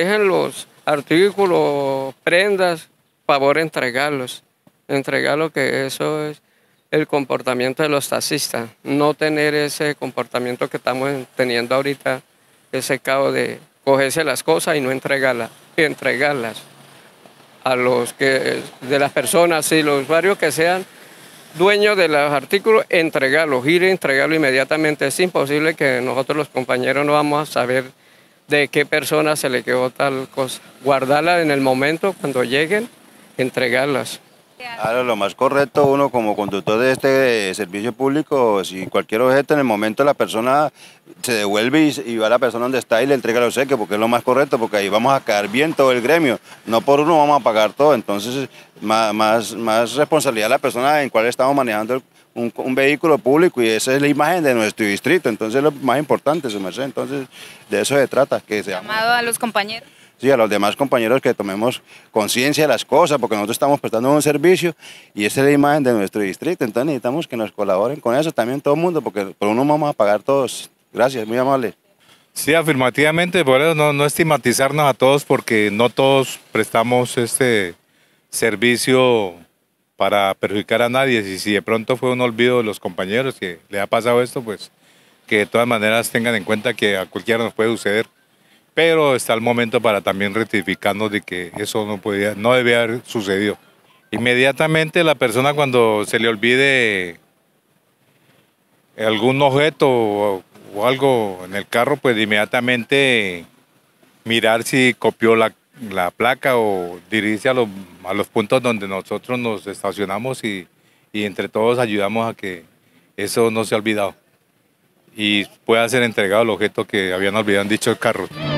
dejen los artículos, prendas, favor entregarlos. Entregarlo que eso es el comportamiento de los taxistas. No tener ese comportamiento que estamos teniendo ahorita, ese cabo de cogerse las cosas y no entregarlas, entregarlas a los que, de las personas y los usuarios que sean dueños de los artículos, entregarlos, ir y entregarlos inmediatamente. Es imposible que nosotros los compañeros no vamos a saber de qué persona se le quedó tal cosa. Guardarla en el momento, cuando lleguen, entregarlas. Ahora, lo más correcto, uno como conductor de este eh, servicio público, si cualquier objeto en el momento la persona se devuelve y, va a la persona donde está y le entrega los obsequio, porque es lo más correcto, porque ahí vamos a caer bien todo el gremio. No por uno vamos a pagar todo, entonces más, más, responsabilidad la persona en cual estamos manejando el, un, vehículo público y esa es la imagen de nuestro distrito. Entonces es lo más importante, su merced. Entonces de eso se trata. Que Llamado a los compañeros. Sí, a los demás compañeros que tomemos conciencia de las cosas, porque nosotros estamos prestando un servicio y esa es la imagen de nuestro distrito. Entonces necesitamos que nos colaboren con eso también todo el mundo, porque por uno vamos a pagar todos. Gracias, muy amable. Sí, afirmativamente, por eso no, no estigmatizarnos a todos, porque no todos prestamos este servicio para perjudicar a nadie. Y si de pronto fue un olvido de los compañeros que le ha pasado esto, pues que de todas maneras tengan en cuenta que a cualquiera nos puede suceder. Pero está el momento para también rectificarnos de que eso no, podía, no debía haber sucedido. Inmediatamente la persona cuando se le olvide algún objeto o, o algo en el carro, pues inmediatamente mirar si copió la, la placa o dirigirse a los, a los puntos donde nosotros nos estacionamos y, entre todos ayudamos a que eso no sea olvidado y pueda ser entregado el objeto que habían olvidado en dicho carro.